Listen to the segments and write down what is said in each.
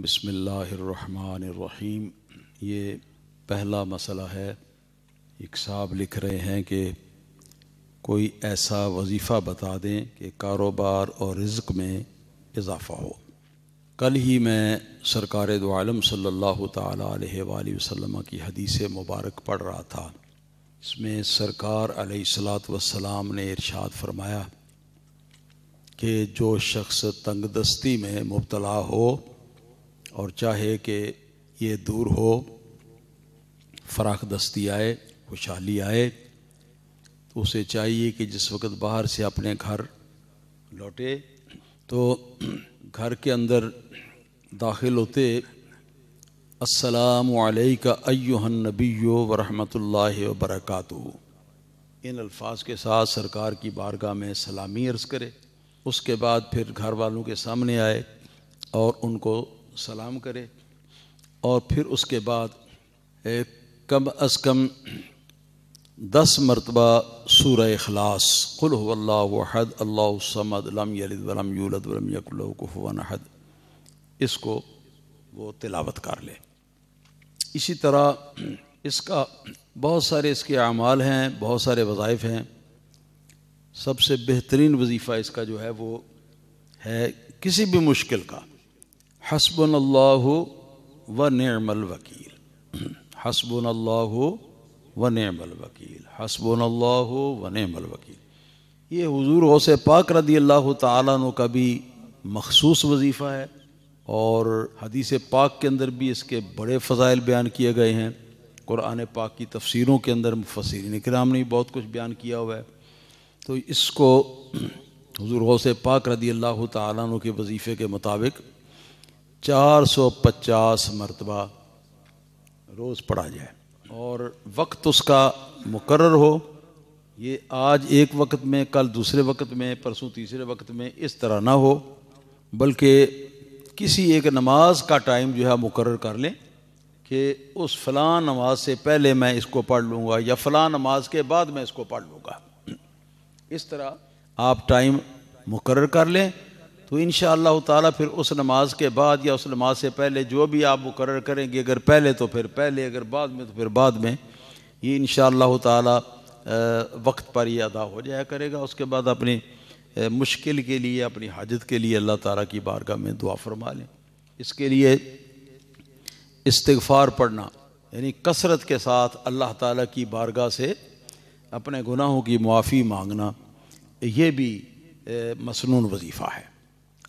बसमीम ये पहला मसला है एक साहब लिख रहे हैं कि कोई ऐसा वजीफ़ा बता दें कि कारोबार और रिज्क में इजाफ़ा हो कल ही मैं सरकार दोम सल्ला सल्लल्लाहु अलैहि वसल्लम की हदीस मुबारक पढ़ रहा था इसमें सरकार वसलाम ने इरशाद फरमाया कि जो शख्स तंगदस्ती में मुबतला हो और चाहे कि ये दूर हो फराख दस्ती आए खुशहाली आए तो उसे चाहिए कि जिस वक्त बाहर से अपने घर लौटे तो घर के अंदर दाखिल होते असलका अयुहन नबीयो वरहमतुल्ला वबरकत इन अल्फाज के साथ सरकार की बारगाह में सलामी अर्ज़ करे उसके बाद फिर घर वालों के सामने आए और उनको सलाम करे और फिर उसके बाद कम अज़ कम दस मरतबा सूर अखलास कुल हद अल्लासमद इसको वो तिलावत कर ले इसी तरह इसका बहुत सारे इसके अमाल हैं बहुत सारे वज़ाइफ़ हैं सबसे बेहतरीन वजीफ़ा इसका जो है वो है किसी भी मुश्किल का हसबन अल्लाह व नमल वकील हसबन अल्लाह व नमल वकील हसबन अल्लाह व नमल वकील ये हुजूर गौस पाक रदी अल्लाह तु का भी मखसूस वजीफ़ा है और हदीस पाक के अंदर भी इसके बड़े फ़जाइल बयान किए गए हैं कुरान पाक की तफसीरों के अंदर मुफसरिन कराम ने बहुत कुछ बयान किया हुआ है तो इसको हजूर गौस पाक रदी अल्लाह तु के वजीफ़े के मुताबिक चार सौ पचास मरतबा रोज़ पढ़ा जाए और वक्त उसका मुकर हो ये आज एक वक्त में कल दूसरे वक्त में परसों तीसरे वक्त में इस तरह ना हो बल्कि किसी एक नमाज का टाइम जो है मुकर कर लें कि उस फ़लाँ नमाज से पहले मैं इसको पढ़ लूँगा या फ़लाँ नमाज के बाद मैं इसको पढ़ लूँगा इस तरह आप टाइम मुकर कर लें तो इन तला फिर उस नमाज के बाद या उस नमाज से पहले जो भी आप मुकर करेंगे अगर पहले तो फिर पहले अगर बाद में तो फिर बाद में ये इन ताला वक्त पर ही अदा हो जाया करेगा उसके बाद अपनी मुश्किल के लिए अपनी हाजत के लिए अल्लाह ताला की बारगाह में दुआ फरमा लें इसके लिए इस्तफार पढ़ना यानी कसरत के साथ अल्लाह ताला की बारगाह से अपने गुनाहों की मुआफ़ी मांगना ये भी मसनून वजीफ़ा है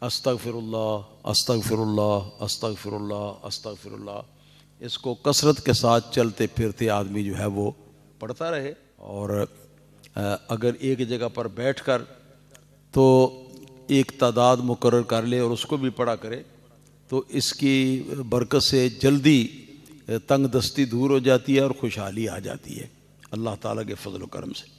अस्तफ़िरुल्ला अस्तफ़िरुल्ला अस्तफ़िरुल्ला अस्तफ़िरुल्ला इसको कसरत के साथ चलते फिरते आदमी जो है वो पढ़ता रहे और अगर एक जगह पर बैठ कर तो एक तादाद मुकर कर ले और उसको भी पढ़ा करे तो इसकी बरकत से जल्दी तंग दस्ती दूर हो जाती है और खुशहाली आ जाती है अल्लाह ताला के फजल करम से